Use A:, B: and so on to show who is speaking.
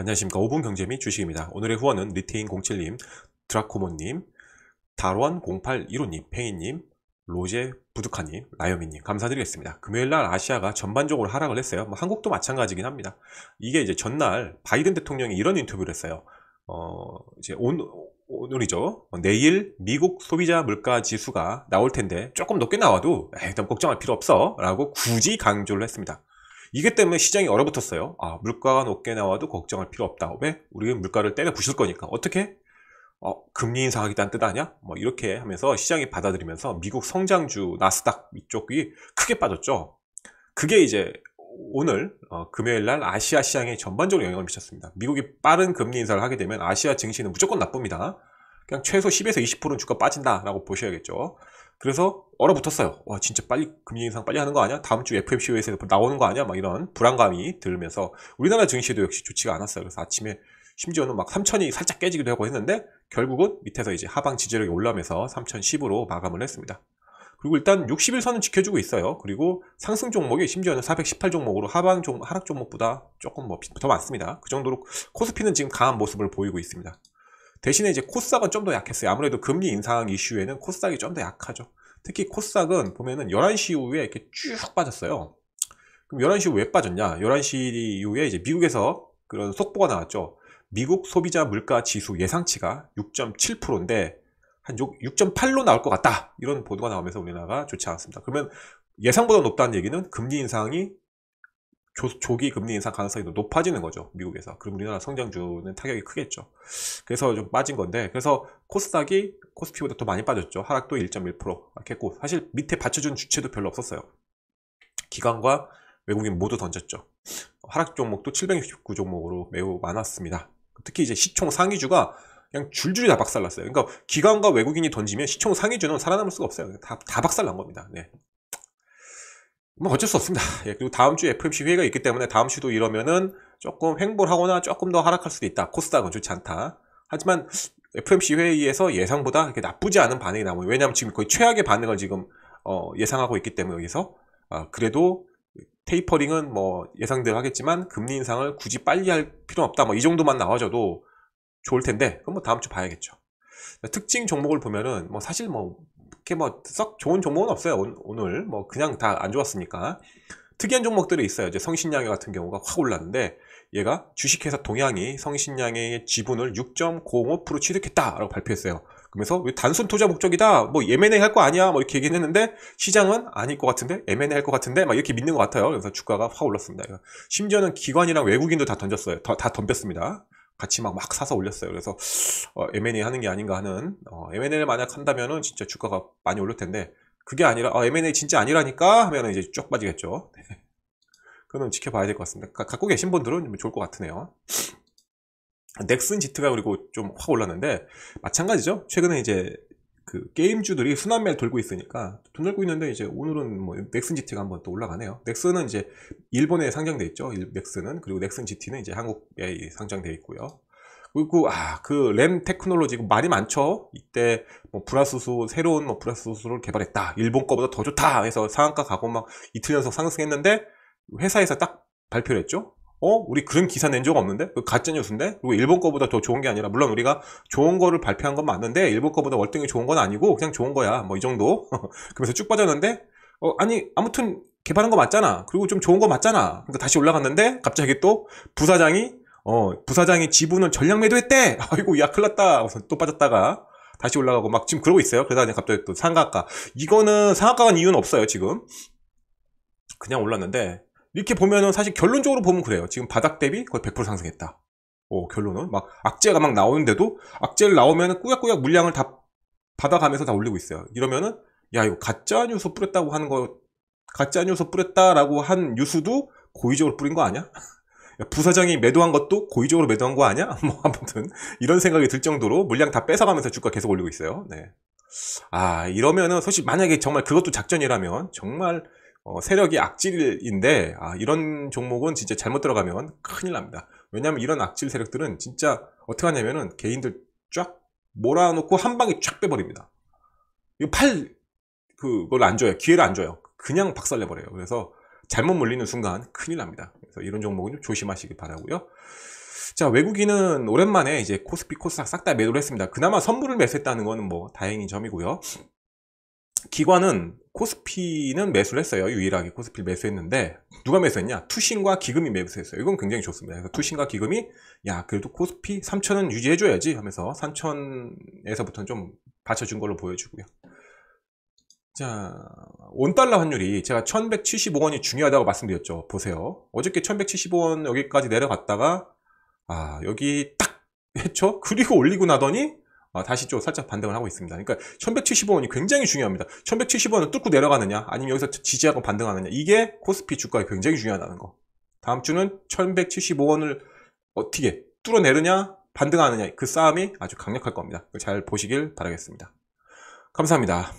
A: 안녕하십니까 5분 경제 및 주식입니다. 오늘의 후원은 리테인07님, 드라코모님, 다로안081호님, 팽이님, 로제 부두카님, 라이오미님 감사드리겠습니다. 금요일 날 아시아가 전반적으로 하락을 했어요. 뭐 한국도 마찬가지긴 합니다. 이게 이제 전날 바이든 대통령이 이런 인터뷰를 했어요. 어 이제 온 오늘이죠. 내일 미국 소비자 물가 지수가 나올 텐데 조금 높게 나와도 일단 걱정할 필요 없어 라고 굳이 강조를 했습니다. 이게 때문에 시장이 얼어붙었어요. 아, 물가가 높게 나와도 걱정할 필요 없다. 왜? 우리는 물가를 때려 부실 거니까. 어떻게? 어, 금리 인상하겠다는 뜻 아니야? 뭐 이렇게 하면서 시장이 받아들이면서 미국 성장주 나스닥 이쪽이 크게 빠졌죠. 그게 이제 오늘 어, 금요일 날 아시아 시장에 전반적으로 영향을 미쳤습니다. 미국이 빠른 금리 인상을 하게 되면 아시아 증시는 무조건 나쁩니다. 그냥 최소 10에서 20%는 주가 빠진다라고 보셔야겠죠. 그래서 얼어붙었어요. 와 진짜 빨리 금리 인상 빨리 하는 거 아니야? 다음 주 FMCO에서 나오는 거 아니야? 막 이런 불안감이 들면서 우리나라 증시도 역시 좋지가 않았어요. 그래서 아침에 심지어는 막 3천이 살짝 깨지기도 하고 했는데 결국은 밑에서 이제 하방 지지력이 올라오면서 3,010으로 마감을 했습니다. 그리고 일단 60일선은 지켜주고 있어요. 그리고 상승 종목이 심지어는 418 종목으로 하방 종, 하락 종목보다 조금 뭐 더 많습니다. 그 정도로 코스피는 지금 강한 모습을 보이고 있습니다. 대신에 이제 코스닥은 좀 더 약했어요. 아무래도 금리 인상 이슈에는 코스닥이 좀 더 약하죠. 특히 코스닥은 보면은 11시 이후에 이렇게 쭉 빠졌어요. 그럼 11시 후왜 빠졌냐? 11시 이후에 이제 미국에서 그런 속보가 나왔죠. 미국 소비자 물가 지수 예상치가 6.7%인데 한 6.8로 나올 것 같다. 이런 보도가 나오면서 우리나라가 좋지 않았습니다. 그러면 예상보다 높다는 얘기는 금리 인상이 조, 기 금리 인상 가능성이 더 높아지는 거죠 미국에서 그럼 우리나라 성장주는 타격이 크겠죠 그래서 좀 빠진 건데 그래서 코스닥이 코스피보다 더 많이 빠졌죠 하락도 1.1% 했고 사실 밑에 받쳐준 주체도 별로 없었어요 기관과 외국인 모두 던졌죠 하락 종목도 769 종목으로 매우 많았습니다 특히 이제 시총 상위주가 그냥 줄줄이 다 박살났어요 그러니까 기관과 외국인이 던지면 시총 상위주는 살아남을 수가 없어요 다, 다 박살난 겁니다 네. 뭐 어쩔 수 없습니다. 예, 그리고 다음 주 FMC 회의가 있기 때문에 다음 주도 이러면은 조금 횡보하거나 조금 더 하락할 수도 있다. 코스닥은 좋지 않다. 하지만 FMC 회의에서 예상보다 이렇게 나쁘지 않은 반응이 나오요 왜냐하면 지금 거의 최악의 반응을 지금 어, 예상하고 있기 때문에 여기서 어, 그래도 테이퍼링은 뭐 예상대로 하겠지만 금리 인상을 굳이 빨리 할 필요는 없다. 뭐 이 정도만 나와줘도 좋을 텐데 그럼 뭐 다음 주 봐야겠죠. 특징 종목을 보면은 뭐 사실 뭐 이렇게 뭐썩 좋은 종목은 없어요 오늘 뭐 그냥 다 안 좋았으니까 특이한 종목들이 있어요 이제 성신양의 같은 경우가 확 올랐는데 얘가 주식회사 동양이 성신양의 지분을 6.05% 취득했다라고 발표했어요 그래서 단순 투자 목적이다 뭐 M&A 할거 아니야 뭐 이렇게 얘기했는데 시장은 아닐 것 같은데 M&A 할것 같은데 막 이렇게 믿는 것 같아요 그래서 주가가 확 올랐습니다 심지어는 기관이랑 외국인도 다 던졌어요 다, 다 덤볐습니다 같이 막, 막 사서 올렸어요. 그래서 어, M&A 하는 게 아닌가 하는 어, M&A를 만약 한다면은 진짜 주가가 많이 올릴 텐데 그게 아니라 어, M&A 진짜 아니라니까 하면은 이제 쭉 빠지겠죠. 네. 그거는 지켜봐야 될 것 같습니다. 가, 갖고 계신 분들은 좋을 것 같으네요. 넥슨 지트가 그리고 좀 확 올랐는데 마찬가지죠. 최근에 이제 그 게임주들이 순환매를 돌고 있으니까 돈 돌고 있는데 이제 오늘은 뭐 넥슨 GT가 한번 또 올라가네요. 넥슨은 이제 일본에 상장돼 있죠. 넥슨은 그리고 넥슨 GT는 이제 한국에 상장돼 있고요. 그리고 아 그 램 테크놀로지 말이 많죠. 이때 뭐 브라수소 새로운 뭐 브라수소를 개발했다. 일본 거보다 더 좋다. 해서 상한가 가고 막 이틀 연속 상승했는데 회사에서 딱 발표를 했죠. 어? 우리 그런 기사 낸 적 없는데? 그 가짜뉴스인데? 그리고 일본 거보다 더 좋은 게 아니라, 물론 우리가 좋은 거를 발표한 건 맞는데, 일본 거보다 월등히 좋은 건 아니고, 그냥 좋은 거야. 뭐, 이 정도. 그러면서 쭉 빠졌는데, 어, 아니, 아무튼, 개발한 거 맞잖아. 그리고 좀 좋은 거 맞잖아. 그러니까 다시 올라갔는데, 갑자기 또, 부사장이, 어, 부사장이 지분을 전량 매도했대! 아이고, 야, 큰일 났다. 또 빠졌다가, 다시 올라가고, 막 지금 그러고 있어요. 그러다 갑자기 또 상가가. 이거는 상가간 이유는 없어요, 지금. 그냥 올랐는데, 이렇게 보면은 사실 결론적으로 보면 그래요. 지금 바닥 대비 거의 100% 상승했다. 어, 결론은 막 악재가 막 나오는데도 악재를 나오면 꾸역꾸역 물량을 다 받아가면서 다 올리고 있어요. 이러면은 야 이거 가짜 뉴스 뿌렸다고 하는 거 가짜 뉴스 뿌렸다라고 한 뉴스도 고의적으로 뿌린 거 아니야? 부사장이 매도한 것도 고의적으로 매도한 거 아니야? 뭐 아무튼 이런 생각이 들 정도로 물량 다 뺏어가면서 주가 계속 올리고 있어요. 네. 아 이러면은 사실 만약에 정말 그것도 작전이라면 정말 어, 세력이 악질인데 아, 이런 종목은 진짜 잘못 들어가면 큰일 납니다. 왜냐하면 이런 악질 세력들은 진짜 어떻게 하냐면은 개인들 쫙 몰아놓고 한 방에 쫙 빼버립니다. 이거 팔 그걸 안 줘요. 기회를 안 줘요. 그냥 박살내버려요. 그래서 잘못 물리는 순간 큰일 납니다. 그래서 이런 종목은 좀조심하시길 바라고요. 자 외국인은 오랜만에 이제 코스피 코스닥 싹 다 매도를 했습니다. 그나마 선물을 매수했다는 거는 뭐 다행인 점이고요. 기관은 코스피는 매수를 했어요. 유일하게 코스피를 매수했는데 누가 매수했냐? 투신과 기금이 매수했어요. 이건 굉장히 좋습니다. 그래서 투신과 기금이 야 그래도 코스피 3천은 유지해줘야지 하면서 3천에서부터는 좀 받쳐준 걸로 보여주고요. 자, 온달러 환율이 제가 1175원이 중요하다고 말씀드렸죠. 보세요. 어저께 1175원 여기까지 내려갔다가 아 여기 딱 했죠? 그리고 올리고 나더니 어, 다시 좀 살짝 반등을 하고 있습니다. 그러니까 1 1 7 5원이 굉장히 중요합니다. 1 1 7 5원을 뚫고 내려가느냐 아니면 여기서 지지하고 반등하느냐 이게 코스피 주가에 굉장히 중요하다는 거. 다음 주는 1175원을 어떻게 뚫어내느냐 반등하느냐 그 싸움이 아주 강력할 겁니다. 잘 보시길 바라겠습니다. 감사합니다.